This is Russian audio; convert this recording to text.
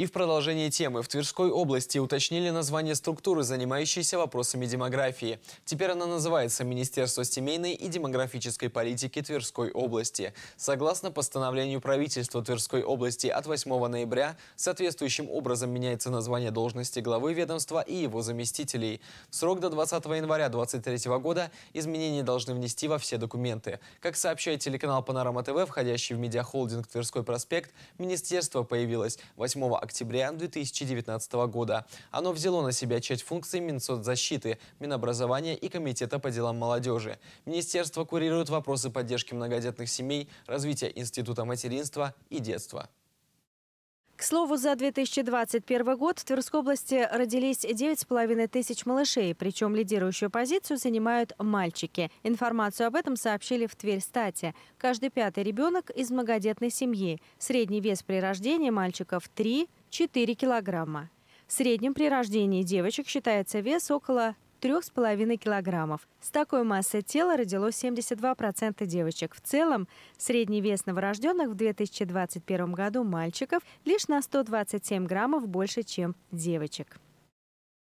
И в продолжении темы в Тверской области уточнили название структуры, занимающейся вопросами демографии. Теперь она называется Министерство семейной и демографической политики Тверской области. Согласно постановлению правительства Тверской области от 8 ноября, соответствующим образом меняется название должности главы ведомства и его заместителей. срок до 20 января 2023 года изменения должны внести во все документы. Как сообщает телеканал «Панорама ТВ», входящий в медиахолдинг Тверской проспект, министерство появилось 8 октября октября 2019 года. Оно взяло на себя часть функций Минсоцзащиты, Минобразования и Комитета по делам молодежи. Министерство курирует вопросы поддержки многодетных семей, развития института материнства и детства. К слову, за 2021 год в Тверской области родились 9,5 тысяч малышей, причем лидирующую позицию занимают мальчики. Информацию об этом сообщили в Тверь стате. Каждый пятый ребенок из многодетной семьи. Средний вес при рождении мальчиков 3-4 килограмма. В среднем при рождении девочек считается вес около 3,5 килограммов. С такой массой тела родилось 72% девочек. В целом, средний вес новорожденных в 2021 году мальчиков лишь на 127 граммов больше, чем девочек.